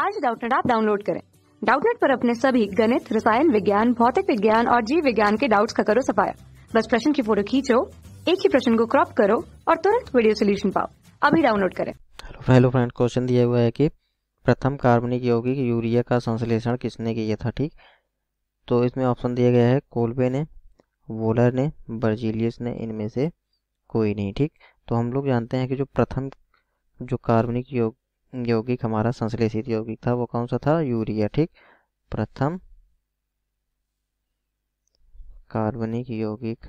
आज डाउटनेट आप डाउनलोड करें डाउटनेट पर अपने सभी गणित रसायन विज्ञान भौतिक विज्ञान और जीव विज्ञान के डाउट्स का करो सफाया बस प्रश्न की फोटो खींचो एक ही प्रश्न को क्रॉप करो और तुरंत वीडियो सोल्यूशन पाओ अभी डाउनलोड करें हेलो फ्रेंड क्वेश्चन दिया हुआ है कि प्रथम कार्बनिक यौगिक यूरिया का संश्लेषण किसने किया था ठीक तो इसमें ऑप्शन दिया गया है कोलबे ने वोलर ने बर्जीलियस ने इनमें से कोई नहीं ठीक तो हम लोग जानते हैं कि जो प्रथम जो कार्बनिक यौगिक यौगिक हमारा संश्लेषित यौगिक था वो कौन सा था यूरिया ठीक प्रथम कार्बनिक यौगिक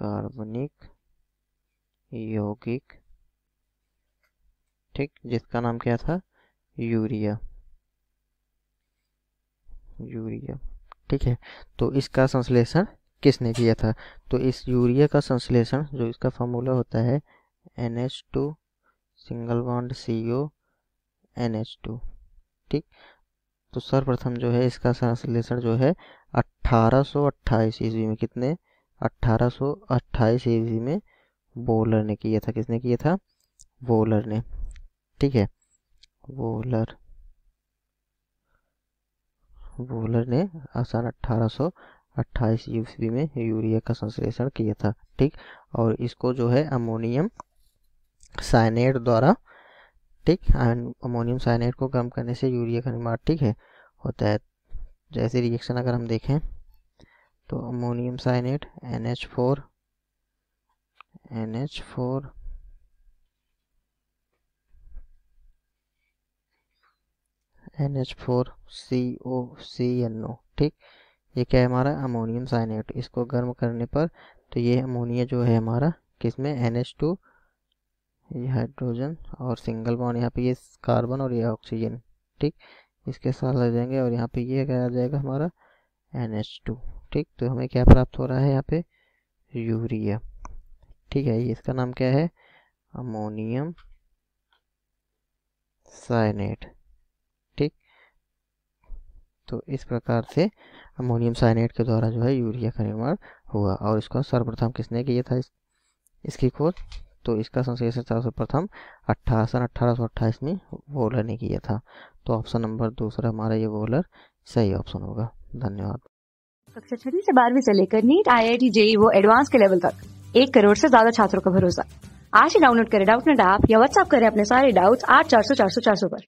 कार्बनिक यौगिक ठीक जिसका नाम क्या था यूरिया यूरिया ठीक है तो इसका संश्लेषण किसने किया था तो इस यूरिया का संश्लेषण जो इसका फॉर्मूला होता है N H two single bond C O N H two ठीक तो सर्वप्रथम जो है इसका संश्लेषण जो है अट्ठारह सौ अट्ठाईस ईस्वी में कितने अट्ठारह सौ अट्ठाईस ईस्वी में बोलर ने किया था किसने किया था बोलर ने ठीक है बोलर बोलर ने आसान अट्ठारह सौ अट्ठाईस ईस्वी में यूरिया का संश्लेषण किया था ठीक और इसको जो है अमोनियम साइनेट द्वारा ठीक आयन अमोनियम साइनेट को गर्म करने से यूरिया का निर्माण ठीक है होता है जैसे रिएक्शन अगर हम देखें तो ammonium cyanate N H four N H four N H four C O C N O ठीक ये क्या है हमारा अमोनियम साइनेट इसको गर्म करने पर तो ये अमोनिया जो है हमारा किसमें एन एच टू ये हाइड्रोजन और सिंगल बॉन्ड यहाँ पे ये कार्बन और ये ऑक्सीजन ठीक इसके साथ लग जाएंगे और यहाँ पे ये क्या आ जाएगा हमारा एन ठीक तो हमें क्या प्राप्त हो रहा है यहाँ पे यूरिया ठीक है ये इसका नाम क्या है अमोनियम साइनेट ठीक तो इस प्रकार से अमोनियम साइनेट के द्वारा जो है यूरिया का निर्माण हुआ और इसको सर्वप्रथम किसने किया था इस, इसकी खोज तो इसका संश्लेषण सर्वप्रथम अट्ठा सन अट्ठाईस में वोलर ने किया था तो ऑप्शन नंबर दूसरा हमारा ये वोलर सही ऑप्शन होगा धन्यवाद कक्षा छठी से बारहवीं से लेकर NEET I I T JEE वो एडवांस के लेवल तक एक करोड़ से ज्यादा छात्रों का भरोसा आज ही डाउनलोड करें डाउट नेट ऐप या व्हाट्सअप करें अपने सारे डाउट्स आठ चार सौ चार सौ चार सौ पर